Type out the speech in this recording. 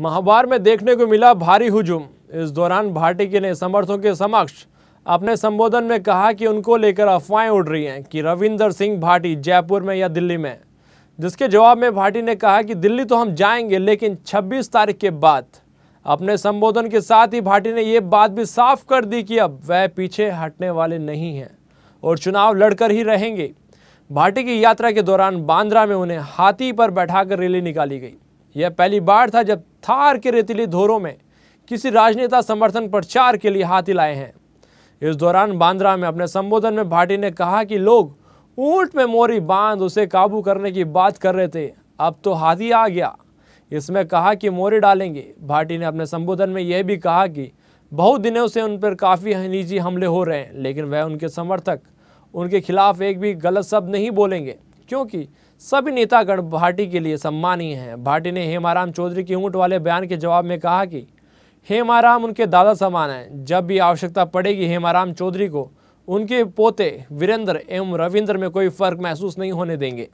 महावार में देखने को मिला भारी हुजूम इस दौरान के ने समर्थकों के समक्ष अपने संबोधन में कहा कि उनको लेकर अफवाहें उड़ रही हैं कि रविंदर सिंह भाटी जयपुर में या दिल्ली में जिसके जवाब में भाटी ने कहा कि दिल्ली तो हम जाएंगे लेकिन 26 तारीख के बाद अपने संबोधन के साथ ही भाटी ने ये बात भी साफ कर दी कि अब वह पीछे हटने वाले नहीं हैं और चुनाव लड़कर ही रहेंगे भाटी की यात्रा के दौरान बांद्रा में उन्हें हाथी पर बैठा रैली निकाली गई यह पहली बार था जब थार के रेतीली धोरों में किसी राजनेता समर्थन प्रचार के लिए हाथी लाए हैं इस दौरान बांद्रा में अपने संबोधन में भाटी ने कहा कि लोग ऊंट में मोरी बांध उसे काबू करने की बात कर रहे थे अब तो हाथी आ गया इसमें कहा कि मोरी डालेंगे भाटी ने अपने संबोधन में यह भी कहा कि बहुत दिनों से उन पर काफ़ी निजी हमले हो रहे हैं लेकिन वह उनके समर्थक उनके खिलाफ एक भी गलत शब्द नहीं बोलेंगे क्योंकि सभी नेतागण भाटी के लिए सम्मानीय हैं भाटी ने हेमाराम चौधरी की ऊँट वाले बयान के जवाब में कहा कि हेमाराम उनके दादा समान हैं जब भी आवश्यकता पड़ेगी हेमाराम चौधरी को उनके पोते वीरेंद्र एवं रविंद्र में कोई फर्क महसूस नहीं होने देंगे